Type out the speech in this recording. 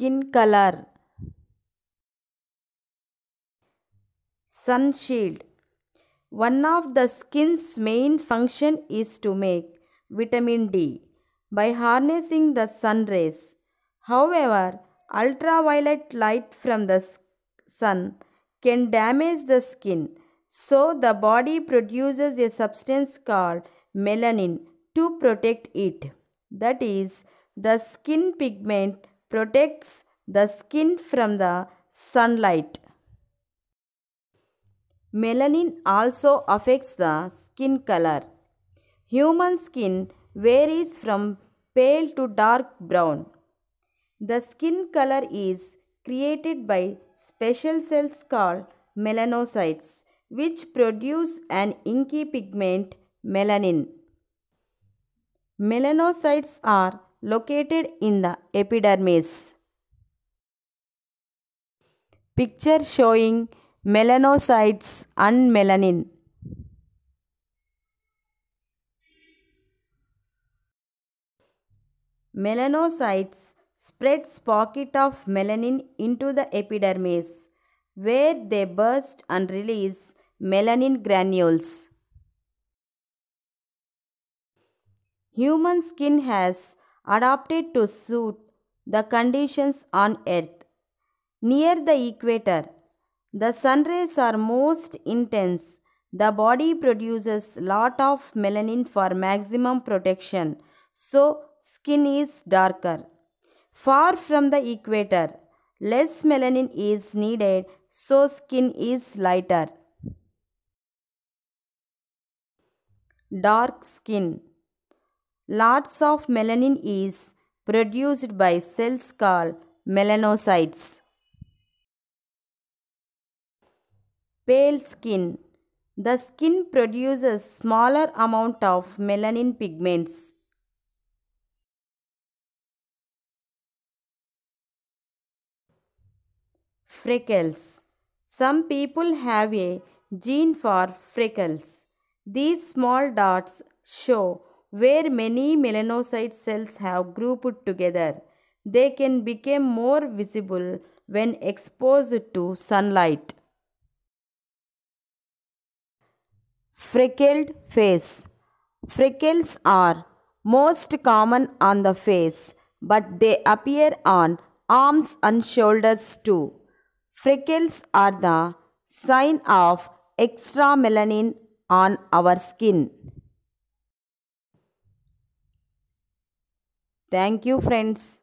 skin color, sun shield. One of the skin's main function is to make vitamin D by harnessing the sun rays. However, ultraviolet light from the sun can damage the skin. So the body produces a substance called melanin to protect it. That is the skin pigment protects the skin from the sunlight. Melanin also affects the skin color. Human skin varies from pale to dark brown. The skin color is created by special cells called melanocytes which produce an inky pigment melanin. Melanocytes are located in the epidermis. Picture showing melanocytes and melanin. Melanocytes spread pocket of melanin into the epidermis where they burst and release melanin granules. Human skin has adapted to suit the conditions on Earth. Near the equator, the sun rays are most intense. The body produces lot of melanin for maximum protection, so skin is darker. Far from the equator, less melanin is needed, so skin is lighter. Dark skin. Lots of melanin is produced by cells called melanocytes. Pale skin. The skin produces smaller amount of melanin pigments. Freckles. Some people have a gene for freckles. These small dots show where many melanocyte cells have grouped together. They can become more visible when exposed to sunlight. Freckled face. Freckles are most common on the face, but they appear on arms and shoulders too. Freckles are the sign of extra melanin on our skin. Thank you friends.